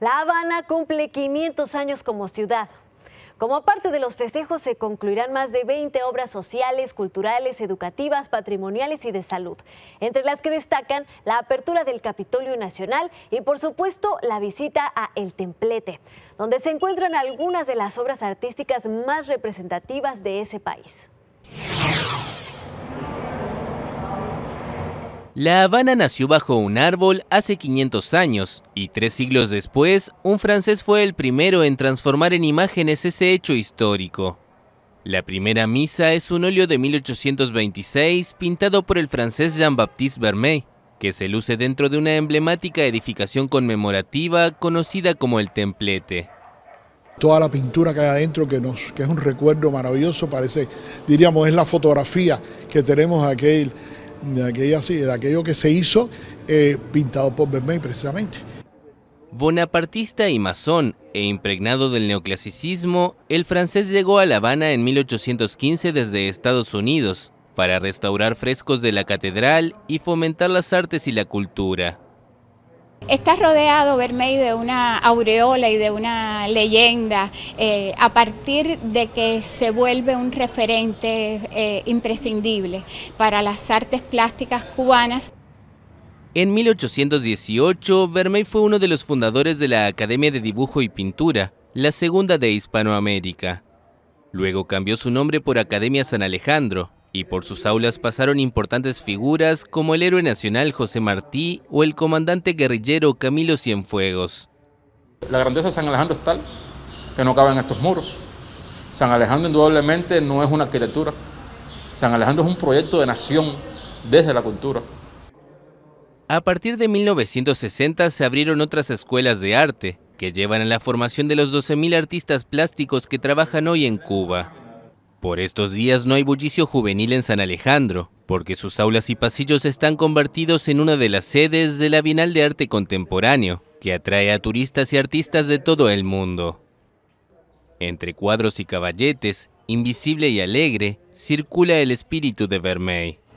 La Habana cumple 500 años como ciudad. Como parte de los festejos se concluirán más de 20 obras sociales, culturales, educativas, patrimoniales y de salud, entre las que destacan la apertura del Capitolio Nacional y por supuesto la visita a El Templete, donde se encuentran algunas de las obras artísticas más representativas de ese país. La Habana nació bajo un árbol hace 500 años y tres siglos después, un francés fue el primero en transformar en imágenes ese hecho histórico. La primera misa es un óleo de 1826 pintado por el francés Jean-Baptiste Vermeil, que se luce dentro de una emblemática edificación conmemorativa conocida como el Templete toda la pintura que hay adentro, que, nos, es un recuerdo maravilloso, parece, diríamos, es la fotografía que tenemos aquel, de, aquello que se hizo eh, pintado por Vermeer precisamente. Bonapartista y masón e impregnado del neoclasicismo, el francés llegó a La Habana en 1815 desde Estados Unidos para restaurar frescos de la catedral y fomentar las artes y la cultura. Está rodeado Vermey de una aureola y de una leyenda eh, a partir de que se vuelve un referente eh, imprescindible para las artes plásticas cubanas. En 1818, Vermey fue uno de los fundadores de la Academia de Dibujo y Pintura, la segunda de Hispanoamérica. Luego cambió su nombre por Academia San Alejandro, y por sus aulas pasaron importantes figuras como el héroe nacional José Martí o el comandante guerrillero Camilo Cienfuegos. La grandeza de San Alejandro es tal que no caben estos muros. San Alejandro indudablemente no es una arquitectura. San Alejandro es un proyecto de nación desde la cultura. A partir de 1960 se abrieron otras escuelas de arte que llevan a la formación de los 12.000 artistas plásticos que trabajan hoy en Cuba. Por estos días no hay bullicio juvenil en San Alejandro, porque sus aulas y pasillos están convertidos en una de las sedes de la Bienal de Arte Contemporáneo, que atrae a turistas y artistas de todo el mundo. Entre cuadros y caballetes, invisible y alegre, circula el espíritu de Vermey.